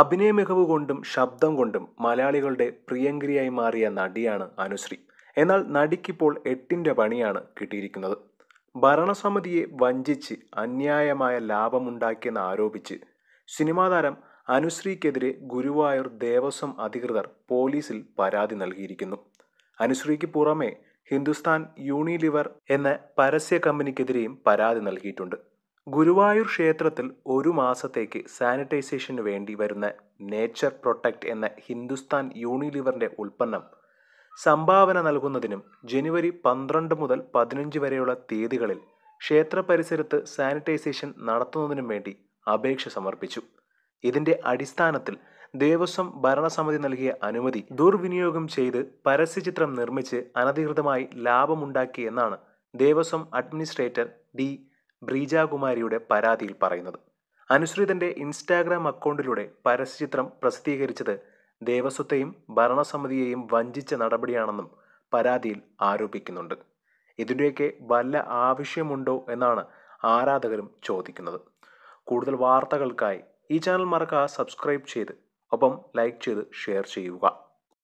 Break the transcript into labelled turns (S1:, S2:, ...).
S1: അഭിനയ മികവ് കൊണ്ടും ശബ്ദം കൊണ്ടും മലയാളികളുടെ പ്രിയങ്കരിയായി മാറിയ നടിയാണ് അനുശ്രീ എന്നാൽ നടിക്കിപ്പോൾ എട്ടിൻ്റെ പണിയാണ് കിട്ടിയിരിക്കുന്നത് ഭരണസമിതിയെ വഞ്ചിച്ച് അന്യായമായ ലാഭമുണ്ടാക്കിയെന്ന് ആരോപിച്ച് സിനിമാ താരം അനുശ്രീക്കെതിരെ ഗുരുവായൂർ ദേവസ്വം അധികൃതർ പോലീസിൽ പരാതി നൽകിയിരിക്കുന്നു അനുശ്രീക്ക് പുറമെ ഹിന്ദുസ്ഥാൻ യൂണിലിവർ എന്ന പരസ്യ കമ്പനിക്കെതിരെയും പരാതി നൽകിയിട്ടുണ്ട് ഗുരുവായൂർ ക്ഷേത്രത്തിൽ ഒരു മാസത്തേക്ക് സാനിറ്റൈസേഷന് വേണ്ടി വരുന്ന നേച്ചർ പ്രൊട്ടക്റ്റ് എന്ന ഹിന്ദുസ്ഥാൻ യൂണിലിവറിൻ്റെ ഉൽപ്പന്നം സംഭാവന നൽകുന്നതിനും ജനുവരി പന്ത്രണ്ട് മുതൽ പതിനഞ്ച് വരെയുള്ള തീയതികളിൽ ക്ഷേത്ര പരിസരത്ത് സാനിറ്റൈസേഷൻ നടത്തുന്നതിനും വേണ്ടി അപേക്ഷ സമർപ്പിച്ചു ഇതിന്റെ അടിസ്ഥാനത്തിൽ ദേവസ്വം ഭരണസമിതി നൽകിയ അനുമതി ദുർവിനിയോഗം ചെയ്ത് പരസ്യചിത്രം നിർമ്മിച്ച് അനധികൃതമായി ലാഭമുണ്ടാക്കി എന്നാണ് ദേവസ്വം അഡ്മിനിസ്ട്രേറ്റർ ഡി ബ്രീജാകുമാരിയുടെ പരാതിയിൽ പറയുന്നത് അനുശ്രീതന്റെ ഇൻസ്റ്റാഗ്രാം അക്കൗണ്ടിലൂടെ പരസ്യചിത്രം പ്രസിദ്ധീകരിച്ചത് ദേവസ്വത്തെയും ഭരണസമിതിയെയും വഞ്ചിച്ച നടപടിയാണെന്നും പരാതിയിൽ ആരോപിക്കുന്നുണ്ട് ഇതിൻ്റെയൊക്കെ വല്ല ആവശ്യമുണ്ടോ എന്നാണ് ആരാധകരും ചോദിക്കുന്നത് കൂടുതൽ വാർത്തകൾക്കായി ഈ ചാനൽ മറക്കുക സബ്സ്ക്രൈബ് ചെയ്ത് ഒപ്പം ലൈക്ക് ചെയ്ത് ഷെയർ ചെയ്യുക